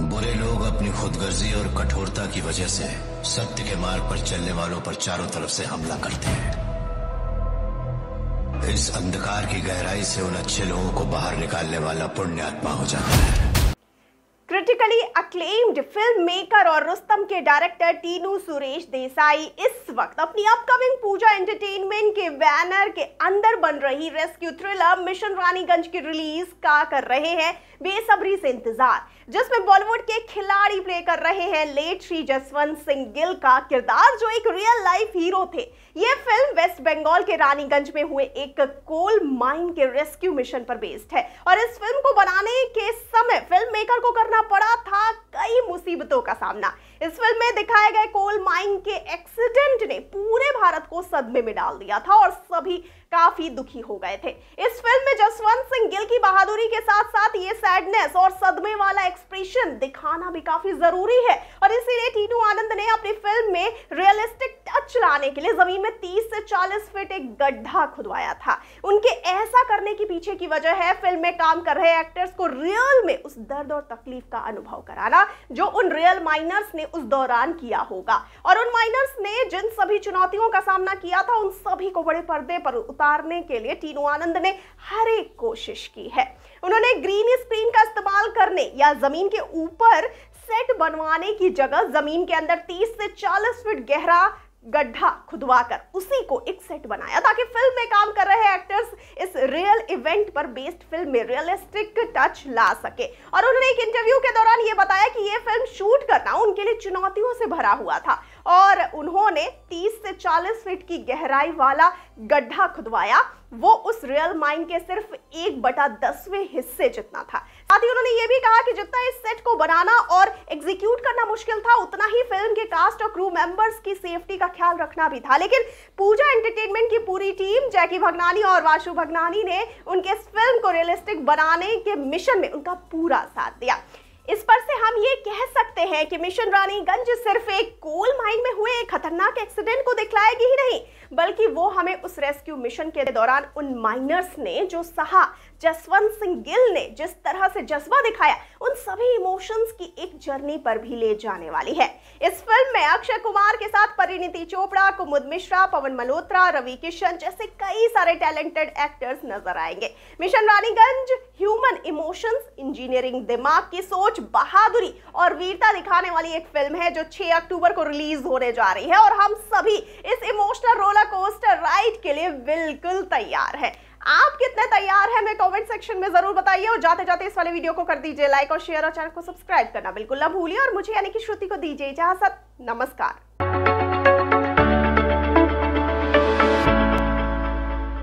बुरे लोग अपनी खुदगर्जी और कठोरता की वजह से सत्य के मार्ग पर चलने वालों पर चारों तरफ से हमला करते हैं इस अंधकार की गहराई से उन अच्छे लोगों को बाहर निकालने वाला पुण्य आत्मा हो जाता है क्रिटिकली अक्लेम्ड फिल्म मेकर और रुस्तम के डायरेक्टर टीनू सुरेश देसाई इस वक्त अपनी अपकमिंग पूजा एंटरटेनमेंट के बैनर के अंदर बन रही रेस्क्यू थ्रिलर मिशन रानीगंज की रिलीज का कर रहे हैं बेसब्री से इंतजार जिसमें बॉलीवुड के खिलाड़ी प्ले कर रहे हैं लेट श्री जसवंत सिंह गिल का किरदार जो एक रियल लाइफ हीरो थे ये फिल्म वेस्ट बंगाल के रानीगंज में हुए एक कोल माइन के रेस्क्यू मिशन पर बेस्ड है और इस फिल्म को बनाने के समय फिल्म मेकर को करना पड़ा था कई मुसीबतों का सामना इस फिल्म में दिखाए गए कोल माइन के एक्सीडेंट ने पूरे भारत को सदमे में डाल दिया था और सभी काफी दुखी हो गए थे इस फिल्म में जसवंत सिंह गिल की बहादुरी के साथ साथ ये सैडनेस और सदमे वाला एक्सप्रेशन दिखाना भी काफी जरूरी है और इसीलिए टीनू आनंद ने अपनी फिल्म में रियलिस्टिक बनाने के लिए जमीन में 30 से 40 फीट एक गड्ढा खुदवाया था उनके ऐसा करने के पीछे की वजह है फिल्म में काम कर रहे एक्टर्स को रियल में उस दर्द और तकलीफ का अनुभव कराना जो उन रियल माइनर्स ने उस दौरान किया होगा और उन माइनर्स ने जिन सभी चुनौतियों का सामना किया था उन सभी को बड़े पर्दे पर उतारने के लिए टीनू आनंद ने हर एक कोशिश की है उन्होंने ग्रीन स्क्रीन का इस्तेमाल करने या जमीन के ऊपर सेट बनवाने की जगह जमीन के अंदर 30 से 40 फीट गहरा गड्ढा खुदवाकर उसी को एक सेट बनाया ताकि फिल्म में काम कर रहे एक्टर्स इस रियल इवेंट पर बेस्ड फिल्म में रियलिस्टिक टच ला सके और उन्होंने एक इंटरव्यू के दौरान ये बताया कि ये फिल्म शूट करना उनके लिए चुनौतियों से भरा हुआ था और उन्होंने 30 से 40 फीट की गहराई वाला गड्ढा खुदवाया वो उस रियल माइन के सिर्फ एक बटा दसवें हिस्से जितना था साथ ही उन्होंने ये भी कहा कि जितना इस सेट को बनाना और एग्जीक्यूट करना मुश्किल था उतना ही फिल्म के कास्ट और क्रू मेंबर्स की सेफ्टी का ख्याल रखना भी था लेकिन पूजा एंटरटेनमेंट की पूरी टीम जैकी भगनानी और वाशु भगनानी ने उनके इस फिल्म को रियलिस्टिक बनाने के मिशन में उनका पूरा साथ दिया इस पर से हम ये कह सकते सकते हैं कि मिशन रानीगंज सिर्फ एक कोल माइन में हुए एक खतरनाक एक्सीडेंट को दिखलाएगी ही नहीं बल्कि वो हमें उस रेस्क्यू मिशन के दौरान उन माइनर्स ने जो सहा जसवंत सिंह गिल ने जिस तरह से जज्बा दिखाया उन सभी इमोशंस की एक जर्नी पर भी ले जाने वाली है इस फिल्म में अक्षय कुमार के साथ परिणीति चोपड़ा कुमुद मिश्रा पवन मल्होत्रा रवि किशन जैसे कई सारे टैलेंटेड एक्टर्स नजर आएंगे mission Raniganj human emotions engineering दिमाग की सोच बहादुरी और वीरता दिखाने वाली एक फिल्म है जो 6 अक्टूबर को रिलीज होने जा रही है और हम सभी इस इमोशनल रोलर कोस्टर राइड के लिए बिल्कुल तैयार हैं आप कितने तैयार हैं मैं कमेंट सेक्शन में जरूर बताइए और जाते जाते इस वाले वीडियो को कर दीजिए लाइक और शेयर और चैनल को सब्सक्राइब करना बिल्कुल ना भूलिए और मुझे यानी कि श्रुति को दीजिए इजाजत नमस्कार